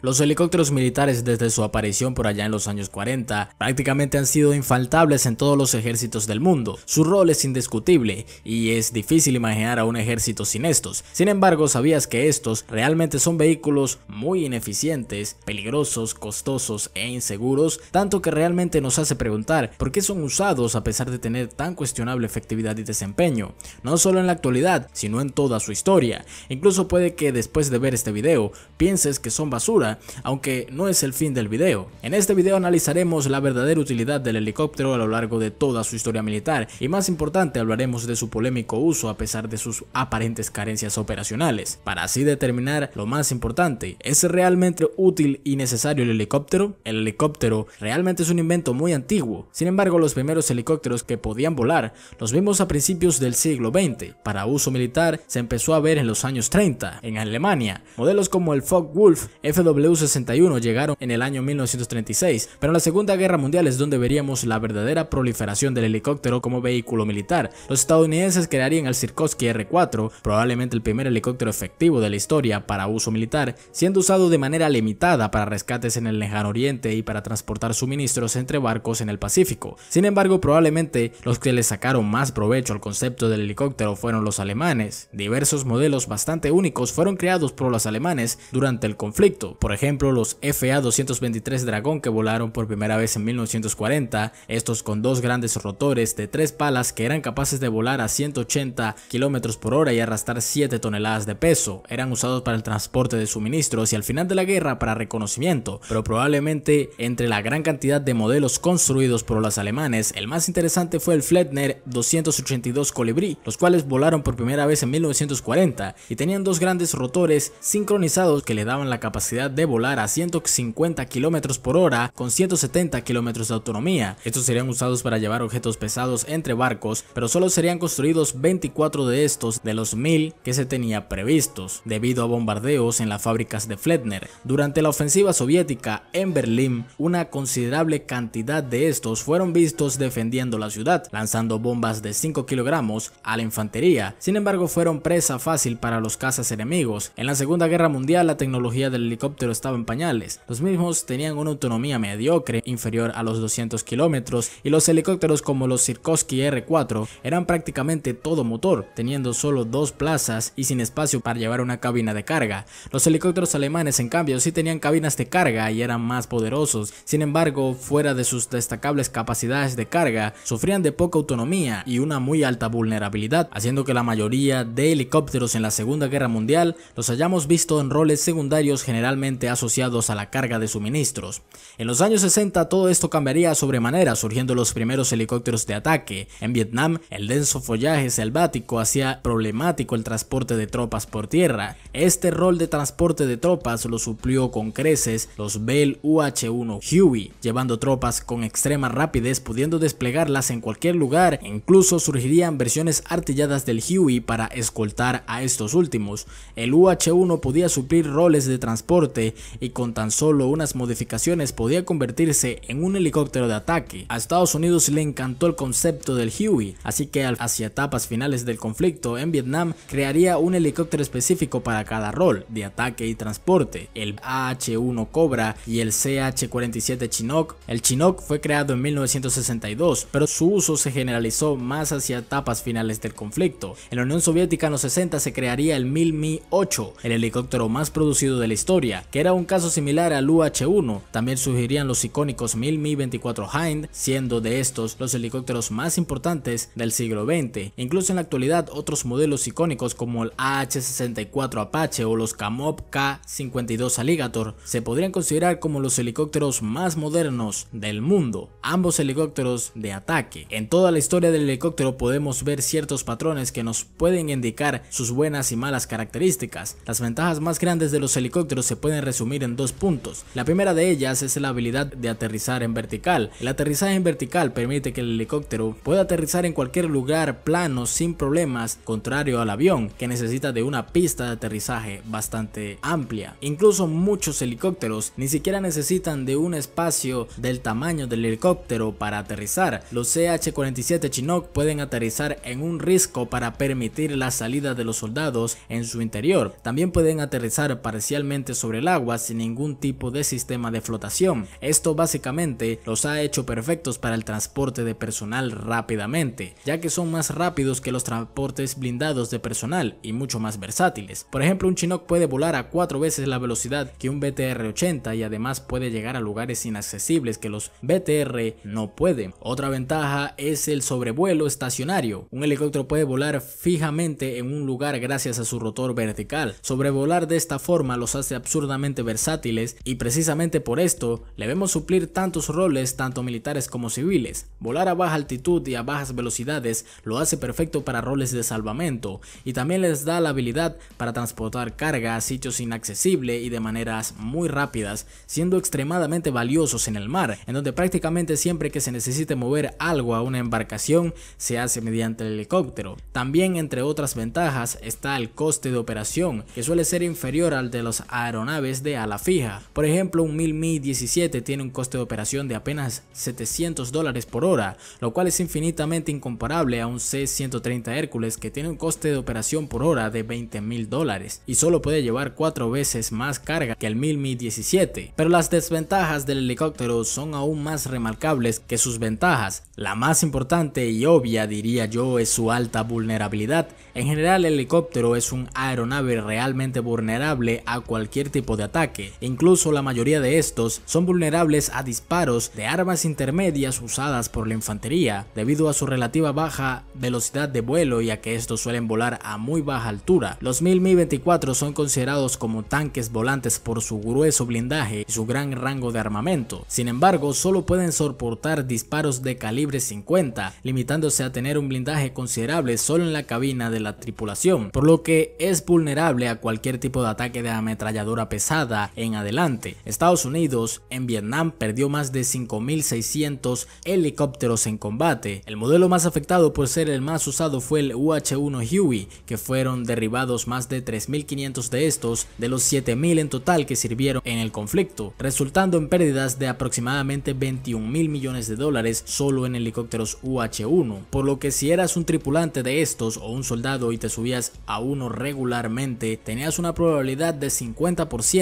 Los helicópteros militares desde su aparición por allá en los años 40 prácticamente han sido infaltables en todos los ejércitos del mundo. Su rol es indiscutible y es difícil imaginar a un ejército sin estos. Sin embargo, sabías que estos realmente son vehículos muy ineficientes, peligrosos, costosos e inseguros, tanto que realmente nos hace preguntar por qué son usados a pesar de tener tan cuestionable efectividad y desempeño, no solo en la actualidad, sino en toda su historia. Incluso puede que después de ver este video pienses que son basura aunque no es el fin del video. En este video analizaremos la verdadera utilidad del helicóptero a lo largo de toda su historia militar y más importante hablaremos de su polémico uso a pesar de sus aparentes carencias operacionales, para así determinar lo más importante, ¿es realmente útil y necesario el helicóptero? El helicóptero realmente es un invento muy antiguo, sin embargo los primeros helicópteros que podían volar los vimos a principios del siglo XX, para uso militar se empezó a ver en los años 30, en Alemania, modelos como el Focke-Wulf FW W-61 llegaron en el año 1936, pero en la Segunda Guerra Mundial es donde veríamos la verdadera proliferación del helicóptero como vehículo militar. Los estadounidenses crearían el Sikorsky R-4, probablemente el primer helicóptero efectivo de la historia para uso militar, siendo usado de manera limitada para rescates en el lejano oriente y para transportar suministros entre barcos en el Pacífico. Sin embargo, probablemente los que le sacaron más provecho al concepto del helicóptero fueron los alemanes. Diversos modelos bastante únicos fueron creados por los alemanes durante el conflicto. Por por ejemplo los FA-223 Dragón que volaron por primera vez en 1940, estos con dos grandes rotores de tres palas que eran capaces de volar a 180 km por hora y arrastrar 7 toneladas de peso, eran usados para el transporte de suministros y al final de la guerra para reconocimiento, pero probablemente entre la gran cantidad de modelos construidos por los alemanes, el más interesante fue el Fletner 282 Colibrí, los cuales volaron por primera vez en 1940 y tenían dos grandes rotores sincronizados que le daban la capacidad de de volar a 150 km por hora con 170 km de autonomía. Estos serían usados para llevar objetos pesados entre barcos, pero solo serían construidos 24 de estos de los 1000 que se tenía previstos, debido a bombardeos en las fábricas de Fletner. Durante la ofensiva soviética en Berlín, una considerable cantidad de estos fueron vistos defendiendo la ciudad, lanzando bombas de 5 kilogramos a la infantería. Sin embargo, fueron presa fácil para los cazas enemigos. En la Segunda Guerra Mundial, la tecnología del helicóptero estaba en pañales. Los mismos tenían una autonomía mediocre, inferior a los 200 kilómetros, y los helicópteros como los Sikorsky R4 eran prácticamente todo motor, teniendo solo dos plazas y sin espacio para llevar una cabina de carga. Los helicópteros alemanes, en cambio, sí tenían cabinas de carga y eran más poderosos. Sin embargo, fuera de sus destacables capacidades de carga, sufrían de poca autonomía y una muy alta vulnerabilidad, haciendo que la mayoría de helicópteros en la Segunda Guerra Mundial los hayamos visto en roles secundarios generalmente asociados a la carga de suministros. En los años 60 todo esto cambiaría sobremanera surgiendo los primeros helicópteros de ataque. En Vietnam, el denso follaje selvático hacía problemático el transporte de tropas por tierra. Este rol de transporte de tropas lo suplió con creces los Bell UH-1 Huey, llevando tropas con extrema rapidez pudiendo desplegarlas en cualquier lugar, incluso surgirían versiones artilladas del Huey para escoltar a estos últimos. El UH-1 podía suplir roles de transporte y con tan solo unas modificaciones podía convertirse en un helicóptero de ataque. A Estados Unidos le encantó el concepto del Huey, así que hacia etapas finales del conflicto en Vietnam crearía un helicóptero específico para cada rol de ataque y transporte, el AH-1 Cobra y el CH-47 Chinook. El Chinook fue creado en 1962, pero su uso se generalizó más hacia etapas finales del conflicto. En la Unión Soviética en los 60 se crearía el Mil Mi-8, el helicóptero más producido de la historia, que era un caso similar al UH-1. También surgirían los icónicos Mil Mi-24 Hind, siendo de estos los helicópteros más importantes del siglo XX. Incluso en la actualidad otros modelos icónicos como el AH-64 Apache o los Kamov K-52 Alligator se podrían considerar como los helicópteros más modernos del mundo, ambos helicópteros de ataque. En toda la historia del helicóptero podemos ver ciertos patrones que nos pueden indicar sus buenas y malas características. Las ventajas más grandes de los helicópteros se pueden resumir en dos puntos. La primera de ellas es la habilidad de aterrizar en vertical. El aterrizaje en vertical permite que el helicóptero pueda aterrizar en cualquier lugar plano sin problemas, contrario al avión, que necesita de una pista de aterrizaje bastante amplia. Incluso muchos helicópteros ni siquiera necesitan de un espacio del tamaño del helicóptero para aterrizar. Los CH-47 Chinook pueden aterrizar en un risco para permitir la salida de los soldados en su interior. También pueden aterrizar parcialmente sobre el agua sin ningún tipo de sistema de flotación. Esto básicamente los ha hecho perfectos para el transporte de personal rápidamente, ya que son más rápidos que los transportes blindados de personal y mucho más versátiles. Por ejemplo, un Chinook puede volar a cuatro veces la velocidad que un BTR-80 y además puede llegar a lugares inaccesibles que los BTR no pueden. Otra ventaja es el sobrevuelo estacionario. Un helicóptero puede volar fijamente en un lugar gracias a su rotor vertical. Sobrevolar de esta forma los hace absurdamente versátiles y precisamente por esto le vemos suplir tantos roles tanto militares como civiles. Volar a baja altitud y a bajas velocidades lo hace perfecto para roles de salvamento y también les da la habilidad para transportar carga a sitios inaccesibles y de maneras muy rápidas, siendo extremadamente valiosos en el mar, en donde prácticamente siempre que se necesite mover algo a una embarcación se hace mediante el helicóptero. También entre otras ventajas está el coste de operación, que suele ser inferior al de los aeronaves de ala fija. Por ejemplo, un mil Mi 17 tiene un coste de operación de apenas 700 dólares por hora, lo cual es infinitamente incomparable a un C-130 Hércules que tiene un coste de operación por hora de 20 mil dólares y solo puede llevar 4 veces más carga que el 1000 Mi 17. Pero las desventajas del helicóptero son aún más remarcables que sus ventajas. La más importante y obvia diría yo es su alta vulnerabilidad. En general el helicóptero es un aeronave realmente vulnerable a cualquier tipo de de ataque, e incluso la mayoría de estos son vulnerables a disparos de armas intermedias usadas por la infantería, debido a su relativa baja velocidad de vuelo y a que estos suelen volar a muy baja altura. Los 1000 24 son considerados como tanques volantes por su grueso blindaje y su gran rango de armamento, sin embargo solo pueden soportar disparos de calibre 50, limitándose a tener un blindaje considerable solo en la cabina de la tripulación, por lo que es vulnerable a cualquier tipo de ataque de ametralladora pesada en adelante. Estados Unidos en Vietnam perdió más de 5.600 helicópteros en combate. El modelo más afectado por ser el más usado fue el UH-1 Huey, que fueron derribados más de 3.500 de estos, de los 7.000 en total que sirvieron en el conflicto, resultando en pérdidas de aproximadamente 21.000 millones de dólares solo en helicópteros UH-1, por lo que si eras un tripulante de estos o un soldado y te subías a uno regularmente, tenías una probabilidad de 50%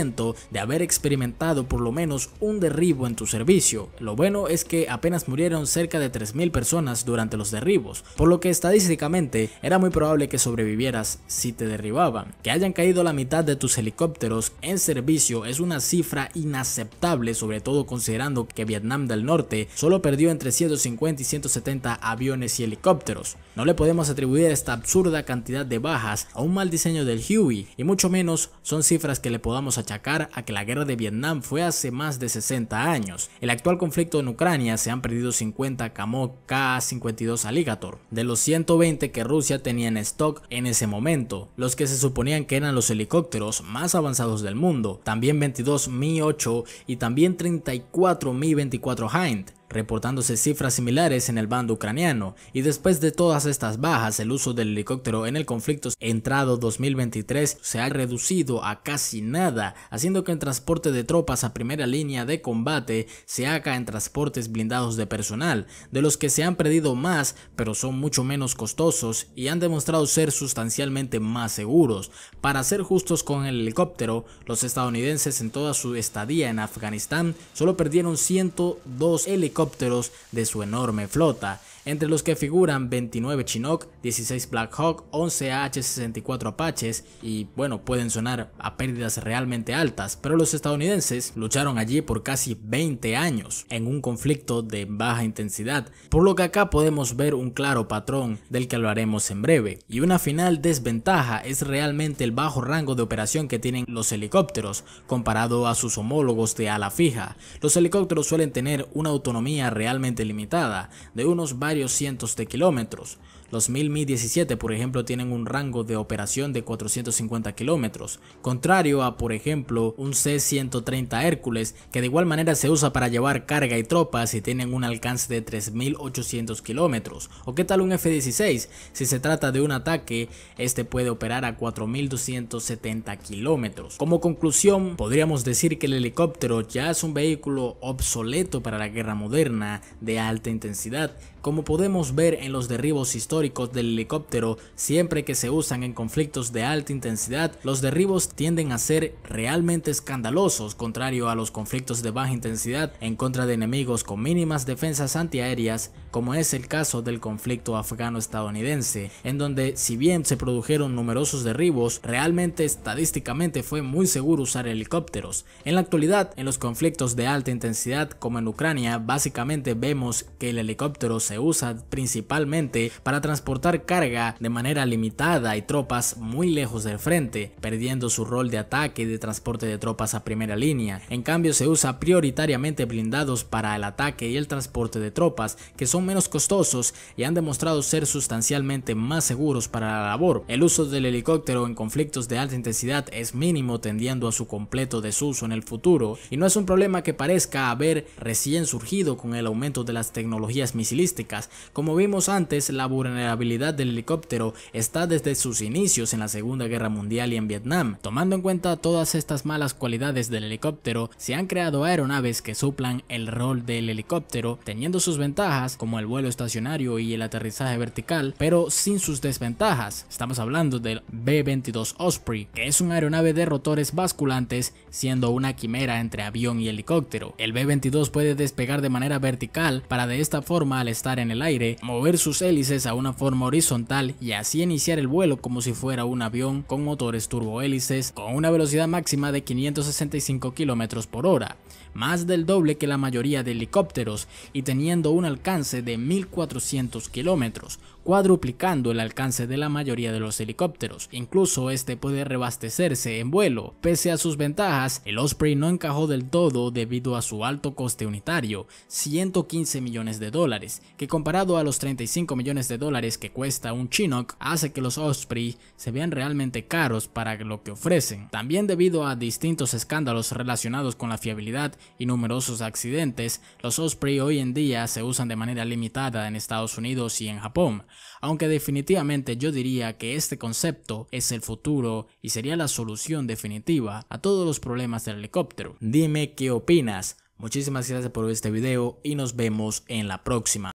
de haber experimentado por lo menos un derribo en tu servicio. Lo bueno es que apenas murieron cerca de 3.000 personas durante los derribos, por lo que estadísticamente era muy probable que sobrevivieras si te derribaban. Que hayan caído la mitad de tus helicópteros en servicio es una cifra inaceptable, sobre todo considerando que Vietnam del Norte solo perdió entre 150 y 170 aviones y helicópteros. No le podemos atribuir esta absurda cantidad de bajas a un mal diseño del Huey, y mucho menos son cifras que le podamos achacar a que la guerra de Vietnam fue hace más de 60 años. El actual conflicto en Ucrania se han perdido 50 Kamov K-52 Alligator, de los 120 que Rusia tenía en stock en ese momento, los que se suponían que eran los helicópteros más avanzados del mundo, también 22 Mi-8 y también 34 Mi-24 Hind reportándose cifras similares en el bando ucraniano, y después de todas estas bajas, el uso del helicóptero en el conflicto entrado 2023 se ha reducido a casi nada, haciendo que el transporte de tropas a primera línea de combate se haga en transportes blindados de personal, de los que se han perdido más, pero son mucho menos costosos y han demostrado ser sustancialmente más seguros. Para ser justos con el helicóptero, los estadounidenses en toda su estadía en Afganistán solo perdieron 102 helicópteros de su enorme flota entre los que figuran 29 Chinook, 16 Black Hawk, 11 AH-64 Apaches y bueno, pueden sonar a pérdidas realmente altas, pero los estadounidenses lucharon allí por casi 20 años en un conflicto de baja intensidad, por lo que acá podemos ver un claro patrón del que hablaremos en breve. Y una final desventaja es realmente el bajo rango de operación que tienen los helicópteros comparado a sus homólogos de ala fija. Los helicópteros suelen tener una autonomía realmente limitada de unos varios cientos de kilómetros, los MIL-Mi-17, por ejemplo, tienen un rango de operación de 450 kilómetros, contrario a, por ejemplo, un C-130 Hércules, que de igual manera se usa para llevar carga y tropas y tienen un alcance de 3.800 kilómetros. ¿O qué tal un F-16? Si se trata de un ataque, este puede operar a 4.270 kilómetros. Como conclusión, podríamos decir que el helicóptero ya es un vehículo obsoleto para la guerra moderna de alta intensidad, como podemos ver en los derribos históricos históricos del helicóptero siempre que se usan en conflictos de alta intensidad, los derribos tienden a ser realmente escandalosos, contrario a los conflictos de baja intensidad en contra de enemigos con mínimas defensas antiaéreas, como es el caso del conflicto afgano-estadounidense, en donde si bien se produjeron numerosos derribos, realmente estadísticamente fue muy seguro usar helicópteros. En la actualidad, en los conflictos de alta intensidad como en Ucrania, básicamente vemos que el helicóptero se usa principalmente para transportar carga de manera limitada y tropas muy lejos del frente, perdiendo su rol de ataque y de transporte de tropas a primera línea. En cambio se usa prioritariamente blindados para el ataque y el transporte de tropas, que son menos costosos y han demostrado ser sustancialmente más seguros para la labor. El uso del helicóptero en conflictos de alta intensidad es mínimo tendiendo a su completo desuso en el futuro, y no es un problema que parezca haber recién surgido con el aumento de las tecnologías misilísticas. Como vimos antes, la vulnerabilidad del helicóptero está desde sus inicios en la Segunda Guerra Mundial y en Vietnam. Tomando en cuenta todas estas malas cualidades del helicóptero, se han creado aeronaves que suplan el rol del helicóptero, teniendo sus ventajas como el vuelo estacionario y el aterrizaje vertical, pero sin sus desventajas. Estamos hablando del B-22 Osprey, que es una aeronave de rotores basculantes, siendo una quimera entre avión y helicóptero. El B-22 puede despegar de manera vertical para de esta forma al estar en el aire, mover sus hélices a una forma horizontal y así iniciar el vuelo como si fuera un avión con motores turbohélices con una velocidad máxima de 565 km por hora más del doble que la mayoría de helicópteros y teniendo un alcance de 1400 kilómetros, cuadruplicando el alcance de la mayoría de los helicópteros. Incluso este puede rebastecerse en vuelo. Pese a sus ventajas, el Osprey no encajó del todo debido a su alto coste unitario, 115 millones de dólares, que comparado a los 35 millones de dólares que cuesta un Chinook, hace que los Osprey se vean realmente caros para lo que ofrecen. También debido a distintos escándalos relacionados con la fiabilidad y numerosos accidentes, los Osprey hoy en día se usan de manera limitada en Estados Unidos y en Japón, aunque definitivamente yo diría que este concepto es el futuro y sería la solución definitiva a todos los problemas del helicóptero. Dime qué opinas. Muchísimas gracias por este video y nos vemos en la próxima.